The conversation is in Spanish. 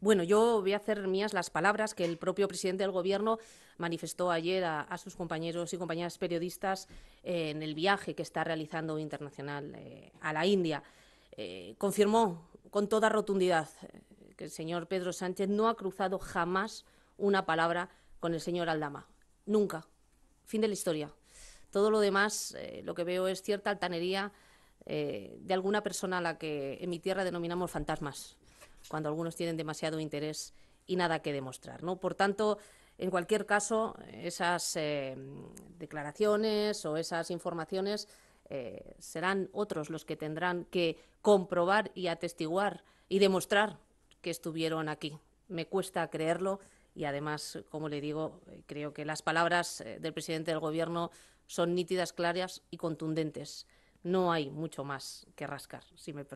Bueno, yo voy a hacer mías las palabras que el propio presidente del Gobierno manifestó ayer a, sus compañeros y compañeras periodistas eh, en el viaje que está realizando internacional eh, a la India. Eh, confirmó con toda rotundidad que el señor Pedro Sánchez no ha cruzado jamás una palabra con el señor Aldama. Nunca. Fin de la historia. Todo lo demás, lo que veo es cierta altanería de alguna persona a la que en mi tierra denominamos fantasmas cuando algunos tienen demasiado interés y nada que demostrar. ¿no? Por tanto, en cualquier caso, esas eh, declaraciones o esas informaciones eh, serán otros los que tendrán que comprobar y atestiguar y demostrar que estuvieron aquí. Me cuesta creerlo y además, como le digo, eh, creo que las palabras del presidente del Gobierno son nítidas, claras y contundentes. No hay mucho más que rascar, si me